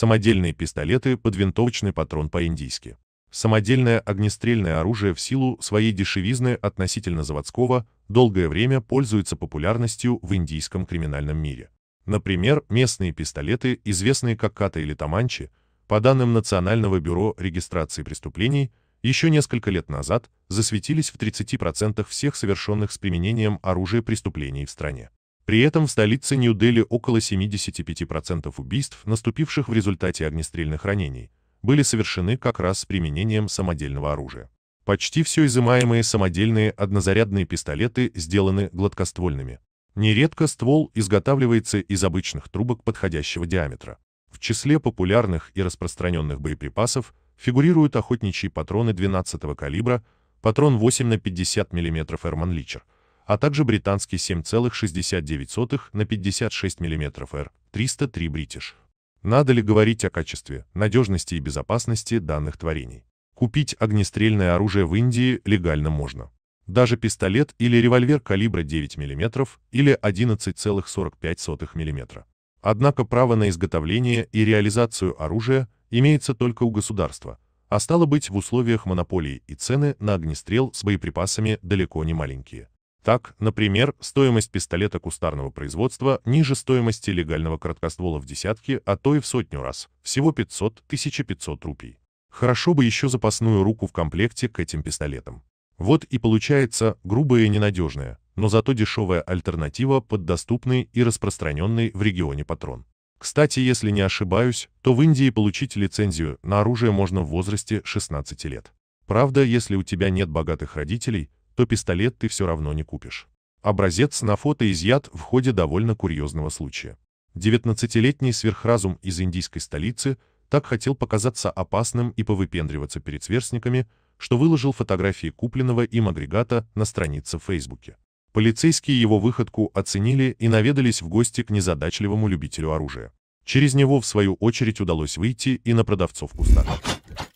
самодельные пистолеты под винтовочный патрон по-индийски. Самодельное огнестрельное оружие в силу своей дешевизны относительно заводского долгое время пользуется популярностью в индийском криминальном мире. Например, местные пистолеты, известные как ката или таманчи, по данным Национального бюро регистрации преступлений, еще несколько лет назад засветились в 30% всех совершенных с применением оружия преступлений в стране. При этом в столице Нью-Дели около 75% убийств, наступивших в результате огнестрельных ранений, были совершены как раз с применением самодельного оружия. Почти все изымаемые самодельные однозарядные пистолеты сделаны гладкоствольными. Нередко ствол изготавливается из обычных трубок подходящего диаметра. В числе популярных и распространенных боеприпасов фигурируют охотничьи патроны 12 калибра, патрон 8 на 50 мм Эрман Личер, а также британский 7,69 на 56 мм R303 British. Надо ли говорить о качестве, надежности и безопасности данных творений? Купить огнестрельное оружие в Индии легально можно. Даже пистолет или револьвер калибра 9 мм или 11,45 мм. Однако право на изготовление и реализацию оружия имеется только у государства, а стало быть в условиях монополии и цены на огнестрел с боеприпасами далеко не маленькие. Так, например, стоимость пистолета кустарного производства ниже стоимости легального краткоствола в десятки, а то и в сотню раз, всего 500-1500 рупий. Хорошо бы еще запасную руку в комплекте к этим пистолетам. Вот и получается грубая и ненадежная, но зато дешевая альтернатива под доступный и распространенный в регионе патрон. Кстати, если не ошибаюсь, то в Индии получить лицензию на оружие можно в возрасте 16 лет. Правда, если у тебя нет богатых родителей, то пистолет ты все равно не купишь. Образец на фото изъят в ходе довольно курьезного случая. 19-летний сверхразум из индийской столицы так хотел показаться опасным и повыпендриваться перед сверстниками, что выложил фотографии купленного им агрегата на странице в Фейсбуке. Полицейские его выходку оценили и наведались в гости к незадачливому любителю оружия. Через него, в свою очередь, удалось выйти и на продавцов кустарников.